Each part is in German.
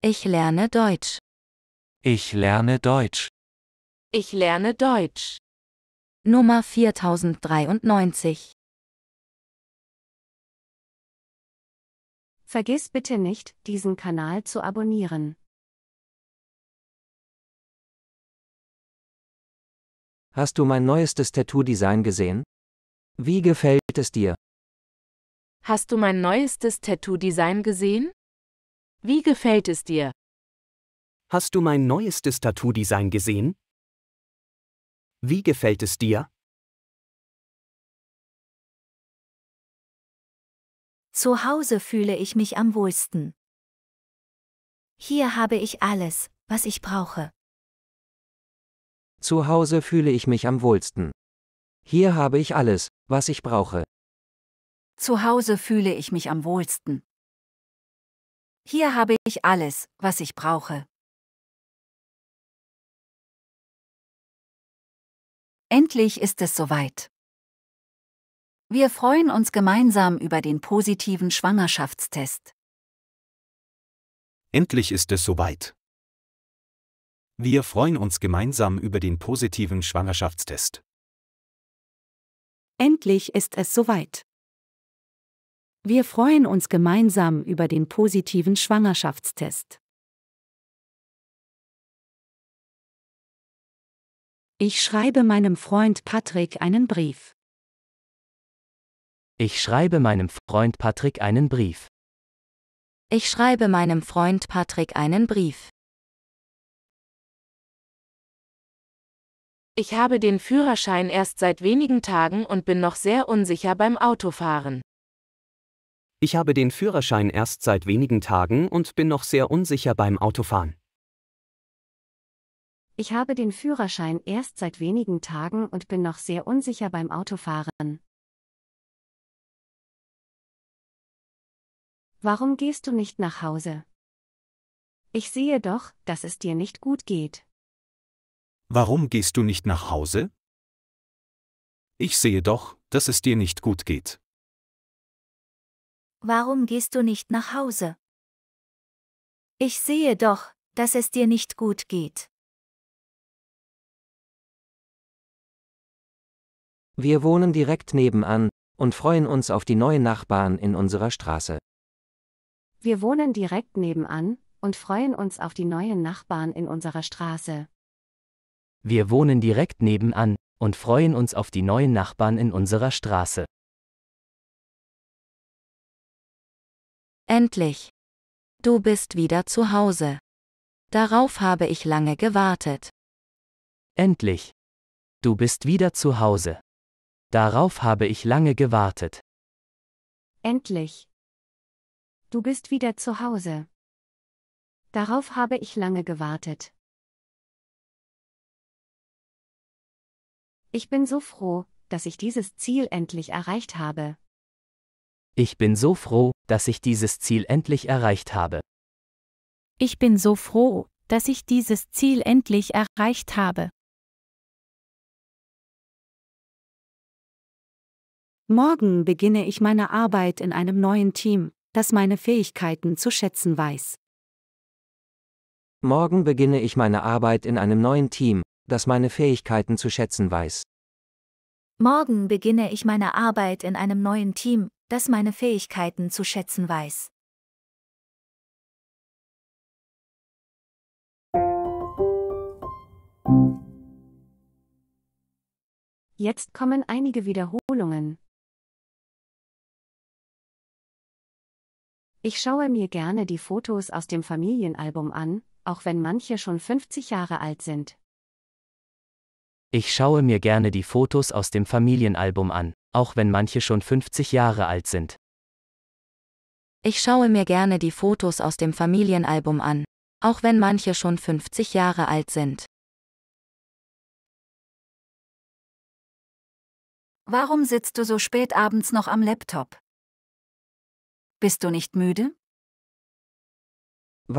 Ich lerne Deutsch. Ich lerne Deutsch. Ich lerne Deutsch. Nummer 4093. Vergiss bitte nicht, diesen Kanal zu abonnieren. Hast du mein neuestes Tattoo-Design gesehen? Wie gefällt es dir? Hast du mein neuestes Tattoo-Design gesehen? Wie gefällt es dir? Hast du mein neuestes Tattoo-Design gesehen? Wie gefällt es dir? Zu Hause fühle ich mich am wohlsten. Hier habe ich alles, was ich brauche. Zu Hause fühle ich mich am wohlsten. Hier habe ich alles, was ich brauche. Zu Hause fühle ich mich am wohlsten. Hier habe ich alles, was ich brauche. Endlich ist es soweit. Wir freuen uns gemeinsam über den positiven Schwangerschaftstest. Endlich ist es soweit. Wir freuen uns gemeinsam über den positiven Schwangerschaftstest. Endlich ist es soweit. Wir freuen uns gemeinsam über den positiven Schwangerschaftstest. Ich schreibe meinem Freund Patrick einen Brief. Ich schreibe meinem Freund Patrick einen Brief. Ich schreibe meinem Freund Patrick einen Brief. Ich habe den Führerschein erst seit wenigen Tagen und bin noch sehr unsicher beim Autofahren. Ich habe den Führerschein erst seit wenigen Tagen und bin noch sehr unsicher beim Autofahren. Ich habe den Führerschein erst seit wenigen Tagen und bin noch sehr unsicher beim Autofahren. Warum gehst du nicht nach Hause? Ich sehe doch, dass es dir nicht gut geht. Warum gehst du nicht nach Hause? Ich sehe doch, dass es dir nicht gut geht warum gehst du nicht nach Hause? Ich sehe doch, dass es dir nicht gut geht. Wir wohnen direkt nebenan und freuen uns auf die neuen Nachbarn in unserer Straße. Wir wohnen direkt nebenan und freuen uns auf die neuen Nachbarn in unserer Straße. Wir wohnen direkt nebenan und freuen uns auf die neuen Nachbarn in unserer Straße. Endlich. Du bist wieder zu Hause. Darauf habe ich lange gewartet. Endlich. Du bist wieder zu Hause. Darauf habe ich lange gewartet. Endlich. Du bist wieder zu Hause. Darauf habe ich lange gewartet. Ich bin so froh, dass ich dieses Ziel endlich erreicht habe. Ich bin so froh, dass ich dieses Ziel endlich erreicht habe. Ich bin so froh, dass ich dieses Ziel endlich erreicht habe. Morgen beginne ich meine Arbeit in einem neuen Team, das meine Fähigkeiten zu schätzen weiß. Morgen beginne ich meine Arbeit in einem neuen Team, das meine Fähigkeiten zu schätzen weiß. Morgen beginne ich meine Arbeit in einem neuen Team, das meine Fähigkeiten zu schätzen weiß. Jetzt kommen einige Wiederholungen. Ich schaue mir gerne die Fotos aus dem Familienalbum an, auch wenn manche schon 50 Jahre alt sind. Ich schaue mir gerne die Fotos aus dem Familienalbum an, auch wenn manche schon 50 Jahre alt sind. Ich schaue mir gerne die Fotos aus dem Familienalbum an, auch wenn manche schon 50 Jahre alt sind. Warum sitzt du so spät abends noch am Laptop? Bist du nicht müde?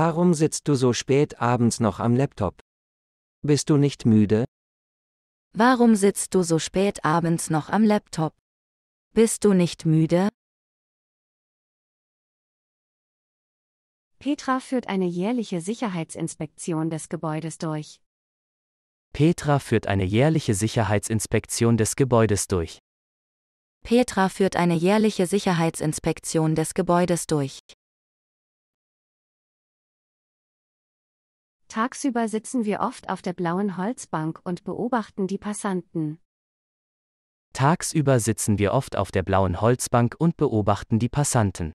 Warum sitzt du so spät abends noch am Laptop? Bist du nicht müde? Warum sitzt du so spät abends noch am Laptop? Bist du nicht müde? Petra führt eine jährliche Sicherheitsinspektion des Gebäudes durch. Petra führt eine jährliche Sicherheitsinspektion des Gebäudes durch. Petra führt eine jährliche Sicherheitsinspektion des Gebäudes durch. Tagsüber sitzen wir oft auf der blauen Holzbank und beobachten die Passanten. Tagsüber sitzen wir oft auf der blauen Holzbank und beobachten die Passanten.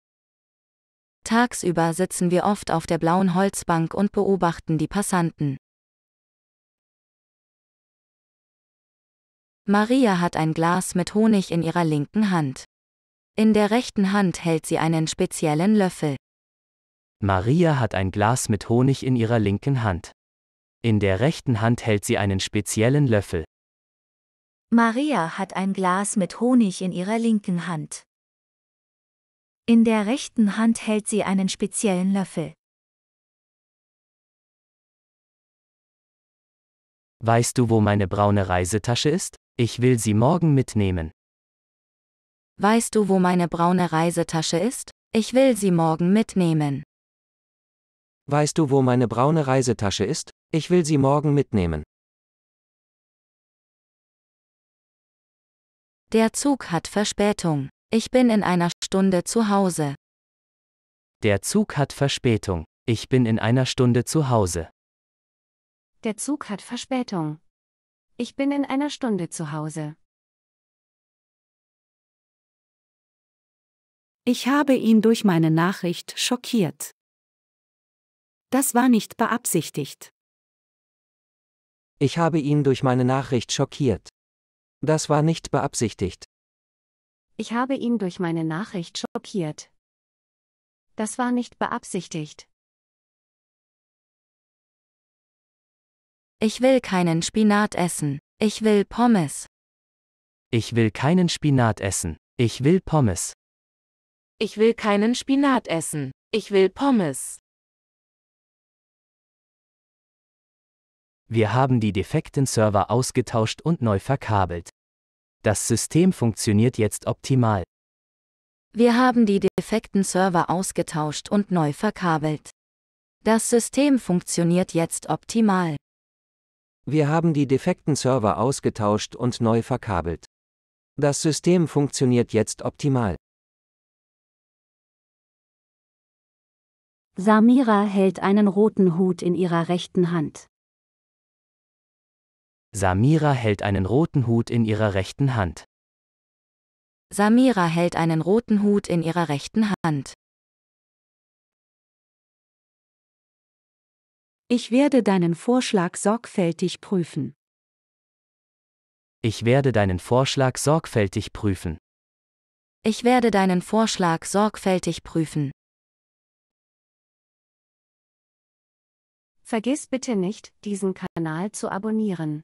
Tagsüber sitzen wir oft auf der blauen Holzbank und beobachten die Passanten. Maria hat ein Glas mit Honig in ihrer linken Hand. In der rechten Hand hält sie einen speziellen Löffel. Maria hat ein Glas mit Honig in ihrer linken Hand. In der rechten Hand hält sie einen speziellen Löffel. Maria hat ein Glas mit Honig in ihrer linken Hand. In der rechten Hand hält sie einen speziellen Löffel. Weißt du, wo meine braune Reisetasche ist? Ich will sie morgen mitnehmen. Weißt du, wo meine braune Reisetasche ist? Ich will sie morgen mitnehmen. Weißt du, wo meine braune Reisetasche ist? Ich will sie morgen mitnehmen. Der Zug hat Verspätung. Ich bin in einer Stunde zu Hause. Der Zug hat Verspätung. Ich bin in einer Stunde zu Hause. Der Zug hat Verspätung. Ich bin in einer Stunde zu Hause. Ich habe ihn durch meine Nachricht schockiert. Das war nicht beabsichtigt. Ich habe ihn durch meine Nachricht schockiert. Das war nicht beabsichtigt. Ich habe ihn durch meine Nachricht schockiert. Das war nicht beabsichtigt. Ich will keinen Spinat essen. Ich will Pommes. Ich will keinen Spinat essen. Ich will Pommes. Ich will keinen Spinat essen. Ich will Pommes. Wir haben die defekten Server ausgetauscht und neu verkabelt. Das System funktioniert jetzt optimal. Wir haben die defekten Server ausgetauscht und neu verkabelt. Das System funktioniert jetzt optimal. Wir haben die defekten Server ausgetauscht und neu verkabelt. Das System funktioniert jetzt optimal. Samira hält einen roten Hut in ihrer rechten Hand. Samira hält einen roten Hut in ihrer rechten Hand. Samira hält einen roten Hut in ihrer rechten Hand. Ich werde deinen Vorschlag sorgfältig prüfen. Ich werde deinen Vorschlag sorgfältig prüfen. Ich werde deinen Vorschlag sorgfältig prüfen. Vergiss bitte nicht, diesen Kanal zu abonnieren.